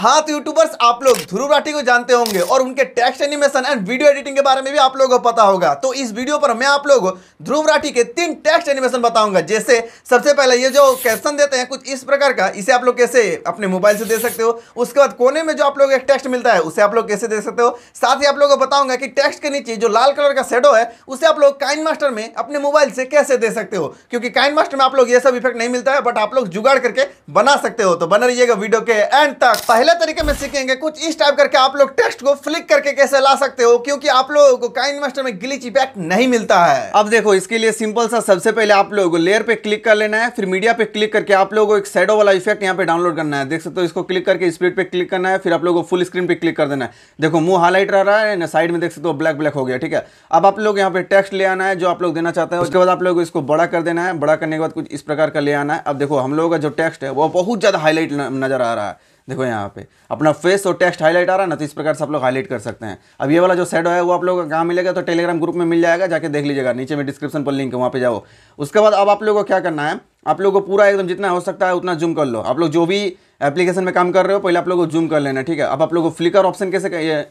हाँ तो यूट्यूबर्स आप लोग ध्रुव राठी को जानते होंगे और उनके text animation and video editing के बारे में भी आप लोगों को पता होगा तो इस वीडियो पर मैं आप लोग ध्रुव राठी के तीन टेक्स्ट एनिमेशन बताऊंगा जैसे सबसे पहले ये जो कैप्शन देते हैं कुछ इस प्रकार का इसे आप लोग कैसे अपने मोबाइल से दे सकते हो उसके बाद कोने में जो आप लोग एक टेक्स्ट मिलता है उसे आप लोग कैसे दे सकते हो साथ ही आप लोगों को बताऊंगा कि टेक्स्ट के नीचे जो लाल कलर का शेडो है उसे आप लोग काइन मास्टर में अपने मोबाइल से कैसे दे सकते हो क्योंकि काइन मास्टर में आप लोग ये सब इफेक्ट नहीं मिलता है बट आप लोग जुगाड़ करके बना सकते हो तो बना रहिएगा वीडियो के एंड तक पहले पहले तरीके में सीखेंगे कुछ इस टाइप करके आप लोग टेक्स्ट को फ्लिक करके कैसे ला सकते हो क्योंकि आप लोगों को काइन मास्टर में ग्लिच इफेक्ट नहीं मिलता है अब देखो इसके लिए सिंपल सा सबसे पहले आप लोगों को लेयर पे क्लिक कर लेना है फिर मीडिया पे क्लिक करके आप लोगों को एक शेडो वाला इफेक्ट यहाँ पे डाउनलोड करना है देख सकते हो इसको क्लिक करके स्प्रीड पे क्लिक करना है फिर आप लोग को फुल स्क्रीन पे क्लिक कर देना है देखो मुंह हाईलाइट रह रहा है ना साइड में देख सकते हो ब्लैक ब्लैक हो गया ठीक है अब आप लोग यहाँ पे टेक्स्ट ले आना है जो आप लोग देना चाहते हैं उसके बाद आप लोग इसको बड़ा कर देना है बड़ा करने के बाद कुछ इस प्रकार का ले आना है अब देखो हम लोगों का जो टेक्स्ट है वो बहुत ज़्यादा हाईलाइट नजर आ रहा है देखो यहाँ पे अपना फेस और टेक्स्ट हाईलाइट आ रहा है ना तो इस प्रकार से आप लोग हाईलाइट कर सकते हैं अब ये वाला जो सेट है वो आप लोगों का कहाँ मिलेगा तो टेलीग्राम ग्रुप में मिल जाएगा जाके देख लीजिएगा नीचे में डिस्क्रिप्शन पर लिंक है वहाँ पे जाओ उसके बाद अब आप लोगों को क्या करना है आप लोगों को पूरा एकदम जितना हो सकता है उतना जूम कर लो आप लोग जो भी एप्लीकेशन में काम कर रहे हो पहले आप लोगों को जूम कर लेना ठीक है अब आप लोगों को फ्लिकर ऑप्शन कैसे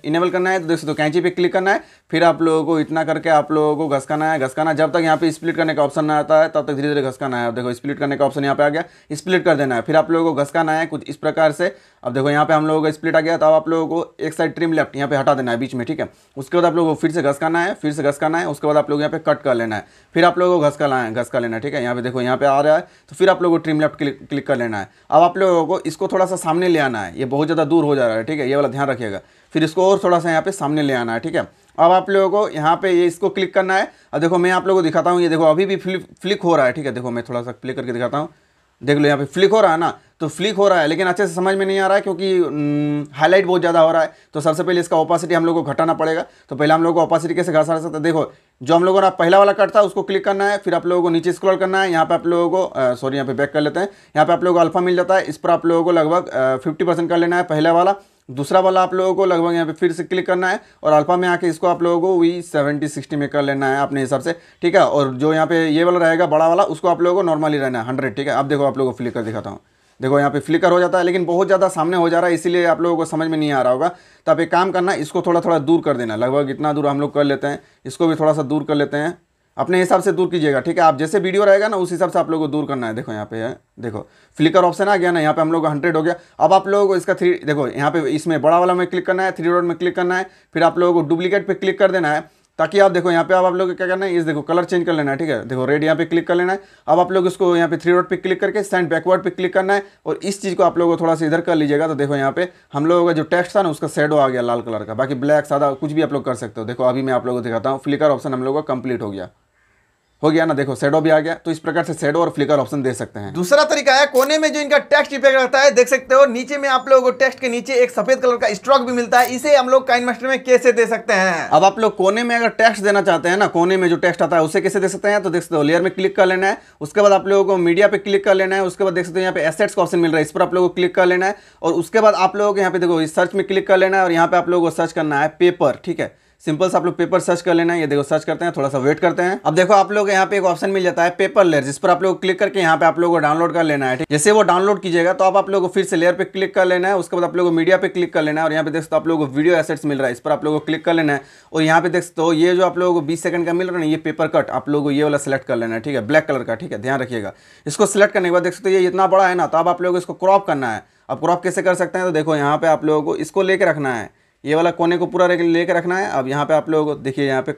इनेबल करना है तो देख सकते हो कैंची पे क्लिक करना है फिर आप लोगों को इतना करके आप लोगों को घसकाना है घसकाना जब तक यहाँ पे स्प्लिट करने का ऑप्शन ना आता है तब तक धीरे धीरे घसकाना है अब देखो स्प्लिट करने का ऑप्शन यहाँ पे आ गया स्प्लिट कर देना है फिर आप लोगों को घसकाना है कुछ इस प्रकार से अब देखो यहाँ पे हम लोगों का स्प्लिट आ गया तो अब आप लोगों को एक साइड ट्रिम लेफ्ट यहाँ पे हटा देना है बीच में ठीक है उसके बाद आप लोगों को फिर से घसकाना है फिर से घसकाना है उसके बाद आप लोग यहाँ पे कट कर लेना है फिर आप लोगों को घसका लाए है घसका लेना है ठीक है यहाँ पे देखो यहाँ पे आ रहा है तो फिर आप लोगों को ट्रिम लेफ्ट क्लिक कर लेना है अब आप लोगों को इसको थोड़ा सा सामने ले आना है ये बहुत ज़्यादा दूर हो जा रहा है ठीक है ये वाला ध्यान रखिएगा फिर इसको और थोड़ा सा यहाँ पे सामने ले आना है ठीक है अब आप लोगों को यहाँ पे ये इसको क्लिक करना है और देखो मैं आप लोगों को दिखाता हूँ ये देखो अभी भी फ्लिक फ्लिक हो रहा है ठीक है देखो मैं थोड़ा सा क्लिक करके दिखाता हूँ देख लो यहाँ पे फ्लिक हो रहा है ना तो फ्लिक हो रहा है लेकिन अच्छे से समझ में नहीं आ रहा है क्योंकि हम्म, हाईलाइट बहुत ज़्यादा हो रहा है तो सबसे पहले इसका ओपासिटी हम लोग को घटाना पड़ेगा तो पहले हम लोग को ओपासिटी कैसे घटा सकते हैं देखो जो हम लोगों ने पहला वाला कट था उसको क्लिक करना है फिर आप लोगों को नीचे स्क्रॉल करना है यहाँ पे आप लोगों को सॉरी यहाँ पे बैक कर लेते हैं यहाँ पे आप लोगों को अल्फा मिल जाता है इस पर आप लोगों को लगभग फिफ्टी परसेंट कर लेना है पहला वाला दूसरा वाला आप लोगों को लगभग यहाँ पे फिर से क्लिक करना है और अल्फा में आके इसको आप लोगों को वी सेवेंटी सिक्सटी में कर लेना है अपने हिसाब से ठीक है और जो यहाँ पे ये वाला रहेगा बड़ा वाला उसको आप लोगों को नॉर्मली रहना है हंड्रेड ठीक है अब देखो आप लोगों को फ्लिक कर दिखाता हूँ देखो यहाँ पे फ्लिकर हो जाता है लेकिन बहुत ज़्यादा सामने हो जा रहा है इसीलिए आप लोगों को समझ में नहीं आ रहा होगा तो आप एक काम करना इसको थोड़ा थोड़ा दूर कर देना लगभग इतना दूर हम लोग कर लेते हैं इसको भी थोड़ा सा दूर कर लेते हैं अपने हिसाब से दूर कीजिएगा ठीक है आप जैसे वीडियो रहेगा ना उस हिसाब से आप लोगों को दूर करना है देखो यहाँ पे है देखो फ्लिकर ऑप्शन आ गया ना यहाँ पे हम लोग हंड्रेड हो गया अब आप लोगों को इसका थ्री देखो यहाँ पे इसमें बड़ा वाला में क्लिक करना है थ्री रोड में क्लिक करना है फिर आप लोगों को डुप्लीकेट पर क्लिक कर देना है ताकि आप देखो यहाँ पे आप लोग क्या करना है इस देखो कलर चेंज कर लेना है ठीक है देखो रेड यहाँ पे क्लिक कर लेना है अब आप लोग इसको यहाँ पे थ्री रोड पे क्लिक करके सेंड बैकवर्ड पे क्लिक करना है और इस चीज़ को आप लोगों को थोड़ा सा इधर कर लीजिएगा तो देखो यहाँ पे हम लोगों का जो टेक्स्ट था ना उसका सेडो आ गया लाल कलर का बाकी ब्लैक सादा कुछ भी आप लोग कर सकते हो देखो अभी मैं आप लोगों को दिखाता हूँ फ्लिकर ऑप्शन हम लोग का कंप्लीट हो गया हो गया ना देखो सेडो भी आ गया तो इस प्रकार से सेडो और फ्लिकर ऑप्शन दे सकते हैं दूसरा तरीका है कोने में जो इनका टेक्स्ट इफेक्ट रहता है देख सकते हो नीचे में आप लोगों को टेक्स्ट के नीचे एक सफेद कलर का स्ट्रोक भी मिलता है इसे हम लोग काइन मास्टर में कैसे दे सकते हैं अब आप लोग कोने में अगर टेक्स्ट देना चाहते हैं ना कोने में जो टेक्स्ट आता है उसे कैसे दे सकते हैं तो देख सकते हो लेयर में क्लिक कर लेना है उसके बाद आप लोगों को मीडिया पे क्लिक कर लेना है उसके बाद देख सकते हो यहाँ पे एसेट्स का ऑप्शन मिल रहा है इस पर आप लोगों को क्लिक कर लेना है और उसके बाद आप लोगों को यहाँ पे देखो सर्च में क्लिक कर लेना है और यहाँ पे आप लोगों को सर्च करना है पेपर ठीक है सिंपल से आप लोग पेपर सर्च कर लेना है ये देखो सर्च करते हैं थोड़ा सा वेट करते हैं अब देखो आप लोग यहाँ पे एक ऑप्शन मिल जाता है पेपर लेयर जिस पर आप लोग क्लिक करके यहाँ पे आप लोग को डाउनलोड कर लेना है ठीक जैसे वो डाउनलोड कीजिएगा तो आप आप लोग को फिर से लेयर पर क्लिक कर लेना है उसके बाद आप लोग को मीडिया पर क्लिक कर लेना है और यहाँ पे देखते आप लोगों को वीडियो एसेट्स मिल रहा है इस पर आप लोग को क्लिक कर लेना है और यहाँ पे देख हो ये जो आप लोगों को बीस सेकंड का मिल रहा है ना ये पेपर कट आप लोग को ये वाला सेलेक्ट कर लेना है ठीक है ब्लैक कलर का ठीक है ध्यान रखिएगा इसको सेलेक्ट करने के बाद देख सकते ये इतना बड़ा है ना तो आप लोग इसको क्रॉप करना है अब क्रॉप कैसे कर सकते हैं तो देखो यहाँ पे आप लोगों को इसको लेके रखना है ये वाला कोने को पूरा लेकर रखना है अब यहाँ पे आप लोगों को देखिए यहाँ पे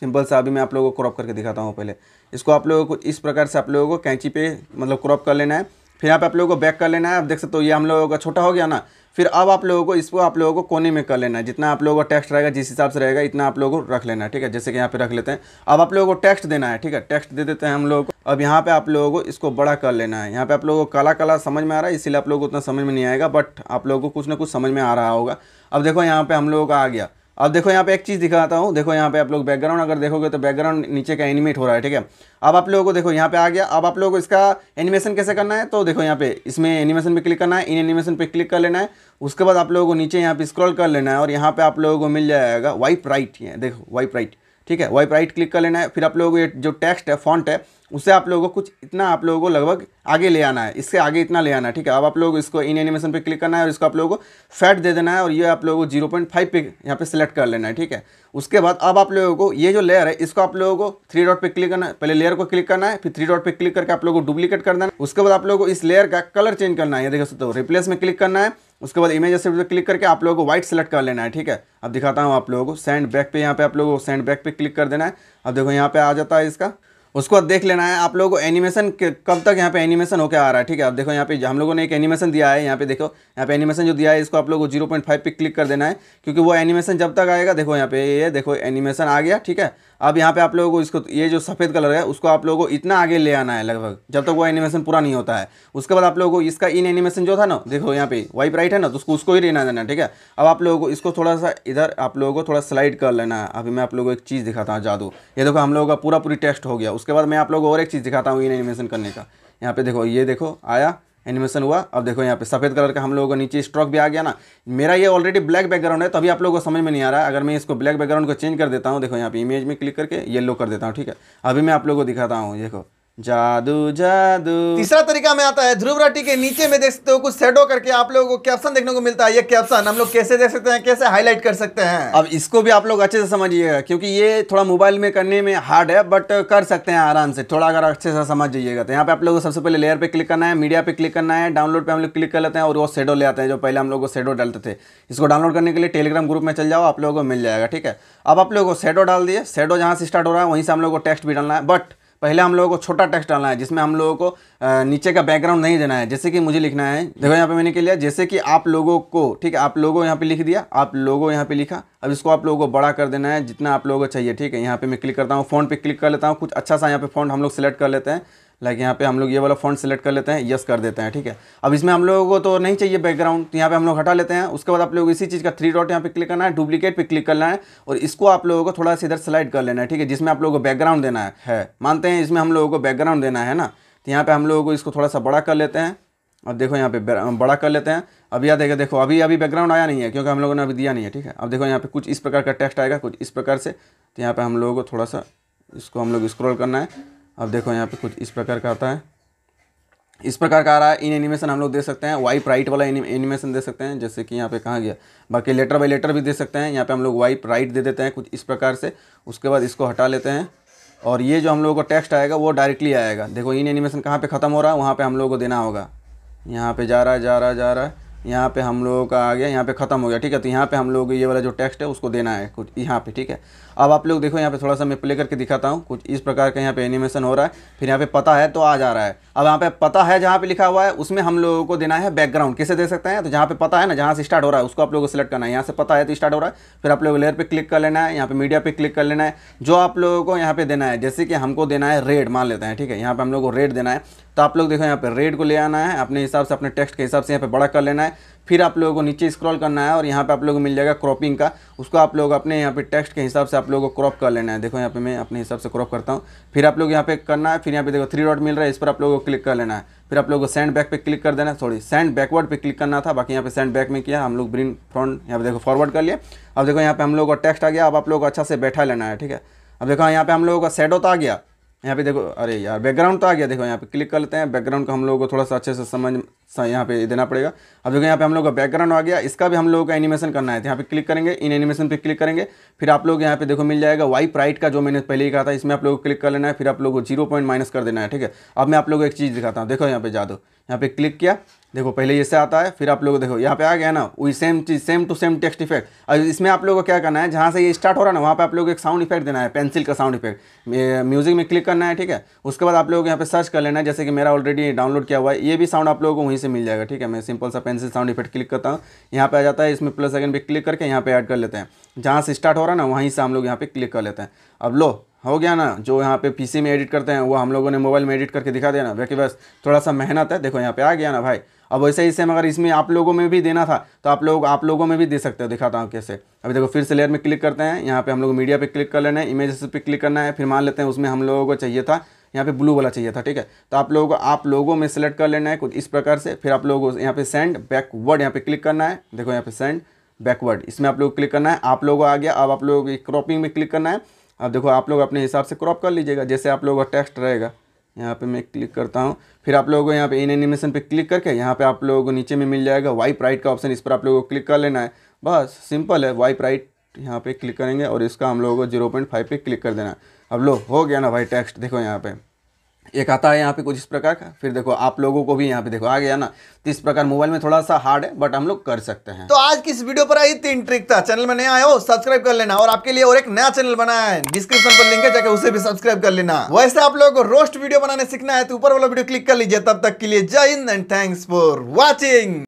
सिंपल सा अभी मैं आप लोगों को क्रॉप करके दिखाता हूँ पहले इसको आप लोगों को इस प्रकार से आप लोगों को कैंची पे मतलब क्रॉप कर लेना है फिर यहाँ पे आप लोगों को बैक कर लेना है आप देख सकते हो ये हम लोगों का छोटा हो गया ना फिर अब आप लोगों को इसको आप लोगों को कोने में कर लेना है जितना आप लोगों का टेक्स्ट रहेगा जिस हिसाब से रहेगा इतना आप लोगों को रख लेना है ठीक है जैसे कि यहाँ पे रख लेते हैं अब आप लोगों को टेक्स्ट देना है ठीक है टेक्स्ट दे देते हैं हम लोगों को अब यहाँ पे आप लोगों को इसको बड़ा कर लेना है यहाँ पे आप लोगों को काला काला समझ में आ रहा है इसीलिए आप लोगों को उतना समझ में नहीं आएगा बट आप लोगों को कुछ ना कुछ समझ में आ रहा होगा अब देखो यहाँ पे हम लोगों का आ गया अब देखो यहाँ पे एक चीज़ दिखाता हूँ देखो यहाँ पे आप लोग बैकग्राउंड अगर देखोगे तो बैकग्राउंड नीचे का एनिमेट हो रहा है ठीक है अब आप लोगों को देखो यहाँ पे आ गया अब आप लोगों को इसका एनिमेशन कैसे करना है तो देखो यहाँ पे इसमें एनिमेशन पे क्लिक करना है इन एनिमेशन पे क्लिक कर लेना है उसके बाद आप लोगों को नीचे यहाँ पे स्क्रॉल कर लेना है और यहाँ पे आप लोगों को मिल जाएगा वाइप राइट ये देखो वाइप राइट ठीक है वाइप राइट क्लिक कर लेना है फिर आप लोगों को ये जो टेक्स्ट है फॉन्ट है उसे आप लोगों को कुछ इतना आप लोगों को लगभग आगे ले आना है इससे आगे इतना ले आना है ठीक है अब आप लोग इसको इन एनिमेशन पे क्लिक करना है और इसको आप लोगों को फैट दे देना है और ये आप लोगों को जीरो पॉइंट फाइव पे यहाँ पे सिलेक्ट कर लेना है ठीक है उसके बाद अब आप लोगों को ये जो लेयर है इसको आप लोगों को थ्री डॉट पे क्लिक करना है पहले लेयर को क्लिक करना है फिर थ्री डॉट पे क्लिक करके आप लोगों को डुप्लीकेट कर देना है उसके बाद आप लोगों को इस लेयर का कलर चेंज करना है ये देखो तो रिप्लेस में क्लिक करना है उसके बाद इमेज पर क्लिक करके आप लोगों को व्हाइट सेलेक्ट कर लेना है ठीक है अब दिखाता हूँ आप लोगों को सैंड बैक पे यहाँ पे आप लोगों को सैंड बैक पे क्लिक कर देना है अब देखो यहाँ पे आ जाता है इसका उसको देख लेना है आप लोगों को एनिमेशन कब तक यहाँ पे एनिमेशन होकर आ रहा है ठीक है आप देखो यहाँ पे हम लोगों ने एक एनिमेशन दिया है यहाँ पे देखो यहाँ पे एनिमेशन जो दिया है इसको आप लोगों को जीरो पॉइंट फाइव पे क्लिक कर देना है क्योंकि वो एनिमेशन जब तक आएगा देखो यहाँ पे ये देखो एनिमेशन आ गया ठीक है अब यहाँ पे आप लोगों को इसको ये जो सफ़ेद कलर है उसको आप लोगों को इतना आगे ले आना है लगभग जब तक वो एनिमेशन पूरा नहीं होता है उसके बाद आप लोगों को इसका इन एनिमेशन जो था ना देखो यहाँ पे वाइप राइट है ना तो उसको उसको ही लेना देना ठीक है अब आप लोगों को इसको थोड़ा सा इधर आप लोगों को थोड़ा स्लाइड कर लेना है अभी मैं आप लोगों को एक चीज़ दिखाता हूँ जादू ये देखो हम लोगों का पूरा पूरी टेस्ट हो गया उसके बाद मैं आप लोग और एक चीज़ दिखाता हूँ इन एनिमेशन करने का यहाँ पे देखो ये देखो आया एनिमेशन हुआ अब देखो यहाँ पे सफ़ेद कलर का हम लोगों को नीचे स्ट्रोक भी आ गया ना मेरा ये ऑलरेडी ब्लैक बैकग्राउंड है तभी आप लोगों को समझ में नहीं आ रहा है अगर मैं इसको ब्लैक बैकग्राउंड को चेंज कर देता हूँ देखो यहाँ पे इमेज में क्लिक करके येलो कर देता हूँ ठीक है अभी मैं आप लोगों को दिखाता हूँ देखो जादू जादू तीसरा तरीका में आता है ध्रुव राठी के नीचे में देख सकते हो कुछ सेडो करके आप लोगों को कैप्शन देखने को मिलता है ये कैप्शन हम लोग कैसे देख सकते हैं कैसे हाईलाइट कर सकते हैं अब इसको भी आप लोग अच्छे से समझिएगा क्योंकि ये थोड़ा मोबाइल में करने में हार्ड है बट कर सकते हैं आराम से थोड़ा अगर अच्छे से समझ जाइएगा तो यहाँ पे आप लोगों को सबसे पहले लेयर पे क्लिक करना है मीडिया पे क्लिक करना है डाउनलोड पे हम लोग क्लिक कर लेते हैं और वो सेडो ले आते हैं जो पहले हम लोग को सेडो डालते थे इसको डाउनलोड करने के लिए टेलीग्राम ग्रुप में चल जाओ आप लोगों को मिल जाएगा ठीक है अब आप लोगों को सेडो डाल दिए सेडो जहाँ से स्टार्ट हो रहा है वहीं से हम लोग को टेक्स्ट भी डालना है बट पहले हम लोगों को छोटा टेक्स्ट डालना है जिसमें हम लोगों को नीचे का बैकग्राउंड नहीं देना है जैसे कि मुझे लिखना है देखो यहाँ पे मैंने के लिया जैसे कि आप लोगों को ठीक है आप लोगों यहाँ पे लिख दिया आप लोगों यहाँ पे लिखा अब इसको आप लोगों को बड़ा कर देना है जितना आप लोगों को चाहिए ठीक है यहाँ पे मैं क्लिक करता हूँ फोन पे क्लिक कर लेता हूँ कुछ अच्छा सा यहाँ पे फोन हम लोग सेलेक्ट कर लेते हैं लाइक यहाँ पे हम लोग ये वाला फॉन्ट सेलेक्ट कर लेते हैं यस कर देते हैं ठीक है अब इसमें हम लोगों को तो नहीं चाहिए बैकग्राउंड तो यहाँ पे हम लोग हटा लेते हैं उसके बाद आप लोग इसी चीज़ का थ्री डॉट यहाँ पे क्लिक करना है डुप्लीकेट पे क्लिक करना है और इसको आप लोगों को थोड़ा सा इधर सेलेक्ट कर लेना है ठीक है जिसमें आप लोगों को बैकग्राउंड देना है, है मानते हैं इसमें हम लोगों को बैकग्राउंड देना है ना तो यहाँ पर हम लोगों को इसको थोड़ा सा बड़ा कर लेते हैं अब देखो यहाँ पे बड़ा कर लेते हैं अब यह देखें देखो अभी अभी बैकग्राउंड आया नहीं है क्योंकि हम लोगों ने अभी दिया नहीं है ठीक है अब देखो यहाँ पे कुछ इस प्रकार का टेक्स्ट आएगा कुछ इस प्रकार से तो यहाँ पे हम लोगों को थोड़ा सा इसको हम लोग स्क्रॉल करना है अब देखो यहाँ पे कुछ इस प्रकार का आता है इस प्रकार का आ रहा है इन एनिमेशन हम लोग दे सकते हैं वाइप राइट वाला एनिमेशन दे सकते हैं जैसे कि यहाँ पे कहा गया बाकी लेटर बाई लेटर भी दे सकते हैं यहाँ पे हम लोग वाइप राइट दे देते हैं कुछ इस प्रकार से उसके बाद इसको हटा लेते हैं और ये जो हम लोगों को टेक्स्ट आएगा वो डायरेक्टली आएगा देखो इन एनिमेशन कहाँ पर ख़त्म हो रहा है वहाँ पर हम लोग को देना होगा यहाँ पर जा रहा है जा रहा है जा रहा है यहाँ पे हम लोगों का आ गया यहाँ पे ख़त्म हो गया ठीक है तो यहाँ पे हम लोग ये वाला जो टेक्स्ट है उसको देना है कुछ यहाँ पे ठीक है अब आप लोग देखो यहाँ पे थोड़ा सा मैं प्ले करके दिखाता हूँ कुछ इस प्रकार का यहाँ पे एनिमेशन हो रहा है फिर यहाँ पे पता है तो आ जा रहा है अब यहाँ पे पता है जहाँ पे लिखा हुआ है उसमें हम लोगों को देना है बैकग्राउंड कैसे दे सकते हैं तो जहाँ पे पता है ना जहाँ से स्टार्ट हो रहा है उसको आप लोगों को सिलेक्ट करना है यहाँ से पता है तो स्टार्ट हो रहा है फिर आप लोग लेयर पर क्लिक कर लेना है यहाँ पे मीडिया पर क्लिक कर लेना है जो आप लोगों को यहाँ पे देना है जैसे कि हमको देना है रेड मान लेते हैं ठीक है यहाँ पर हम लोग को रेड देना है तो आप लोग देखो यहाँ पे रेड को ले आना है अपने हिसाब से अपने टेक्स्ट के हिसाब से यहाँ पे बड़ा कर लेना है फिर आप लोगों को नीचे स्क्रॉल करना है और यहाँ पे आप लोगों को मिल जाएगा क्रॉपिंग का उसको आप लोग अपने यहाँ पे टेक्स्ट के हिसाब से आप लोगों को क्रॉप कर लेना है देखो यहाँ पे मैं अपने हिसाब से क्रॉप करता हूँ फिर आप लोग यहाँ पे करना है फिर यहाँ पे देखो थ्री डॉट मिल रहा है इस पर आप लोगों को क्लिक कर लेना है फिर आप लोगों को सेंड बैक पर क्लिक कर देना सॉरी सेंड बैकवर्ड पर क्लिक करना था बाकी यहाँ पे सेंड बैक में किया हम लोग ब्रिन फ्रंट यहाँ पे देखो फॉरवर्ड कर लिए अब देखो यहाँ पे हम लोग का टेक्स्ट आ गया अब आप लोग अच्छा से बैठा लेना है ठीक है अब देखो यहाँ पे हम लोगों का सेडो तो आ गया यहाँ पे देखो अरे यार बैकग्राउंड तो आ गया देखो यहाँ पे क्लिक कर लेते हैं बैकग्राउंड को हम लोगों को थोड़ा सा अच्छे से समझ यहाँ पे देना पड़ेगा अब देखो यहाँ पे हम लोग का बैकग्राउंड आ गया इसका भी हम लोगों का एनिमेशन करना है तो यहाँ पे क्लिक करेंगे इन एनिमेशन पे क्लिक करेंगे फिर आप लोग यहाँ पे देखो मिल जाएगा वाइप राइट का जो मैंने पहले ही कहा था इसमें आप लोगों को क्लिक कर लेना है फिर आप लोगों को जीरो पॉइंट माइनस कर देना है ठीक है अब मैं आप लोगों को एक चीज़ दिखाता हूँ देखो यहाँ पे जादो यहाँ पे क्लिक किया देखो पहले ये आता है फिर आप लोग देखो यहाँ पे आ गया ना वही सेम चीज same to same text effect और इसमें आप लोगों को क्या करना है जहाँ से ये स्टार्ट हो रहा है ना वहाँ पे आप को एक साउंड इफेक्ट देना है पेंसिल का साउंड इफेक्ट म्यूजिक में क्लिक करना है ठीक है उसके बाद आप लोग यहाँ पे सर्च कर लेना है जैसे कि मेरा ऑलरेडी डाउनलोड किया हुआ है ये भी साउंड आप लोगों को वहीं से मिल जाएगा ठीक है मैं सिंपल सा पेंसिल साउंड इफेक्ट क्लिक करता हूँ यहाँ पे आ जाता है इसमें प्लस अगेन भी क्लिक करके यहाँ पे ऐड कर लेते हैं जहाँ से स्टार्ट हो रहा है ना वहीं से हम लोग यहाँ पे क्लिक कर लेते हैं अब लो हो गया ना जो यहाँ पे पीसी में एडिट करते हैं वो हम लोगों ने मोबाइल में एडिट करके दिखा दिया ना बाकी बस थोड़ा सा मेहनत है देखो यहाँ पे आ गया ना भाई अब वैसे ही सेम अगर इसमें आप लोगों में भी देना था तो आप लोग आप लोगों में भी दे सकते हो दिखाता हूँ कैसे अभी देखो फिर से लेयर में क्लिक करते हैं यहाँ पे हम लोग मीडिया पे क्लिक कर लेना है इमेजेस पे क्लिक करना है फिर मान लेते हैं उसमें हम लोगों को चाहिए था यहाँ पे ब्लू वाला चाहिए था ठीक है तो आप लोगों को आप लोगों में सेलेक्ट कर लेना है कुछ इस प्रकार से फिर आप लोगों को यहाँ पे सेंड बैकवर्ड यहाँ पे क्लिक करना है देखो यहाँ पे सेंड बैकवर्ड इसमें आप लोग क्लिक करना है आप लोगों आ गया अब आप लोग क्रॉपिंग में क्लिक करना है अब देखो आप लोग अपने हिसाब से क्रॉप कर लीजिएगा जैसे आप लोगों का टेक्स्ट रहेगा यहाँ पे मैं क्लिक करता हूँ फिर आप लोगों को यहाँ पे इन एनिमेशन पे क्लिक करके यहाँ पे आप लोगों को नीचे में मिल जाएगा वाइप राइट का ऑप्शन इस पर आप लोगों को क्लिक कर लेना है बस सिंपल है वाइप राइट यहाँ पे क्लिक करेंगे और इसका हम लोगों को जीरो पॉइंट फाइव पे क्लिक कर देना है अब लो हो गया ना भाई टेक्स्ट देखो यहाँ पे एक आता है यहाँ पे कुछ इस प्रकार का फिर देखो आप लोगों को भी यहाँ पे देखो आ गया ना तो इस प्रकार मोबाइल में थोड़ा सा हार्ड है बट हम लोग कर सकते हैं तो आज की इस वीडियो पर आई तीन ट्रिक था चैनल में नया आया हो सब्सक्राइब कर लेना और आपके लिए और एक नया चैनल बनाया है डिस्क्रिप्शन पर लिंक है जाकर उसे भी सब्सक्राइब कर लेना वैसे आप लोगों को रोस्ट वीडियो बनाने सीखना है तो ऊपर वाला वीडियो क्लिक कर लीजिए तब तक के लिए जय हिंद एंड थैंक्स फॉर वॉचिंग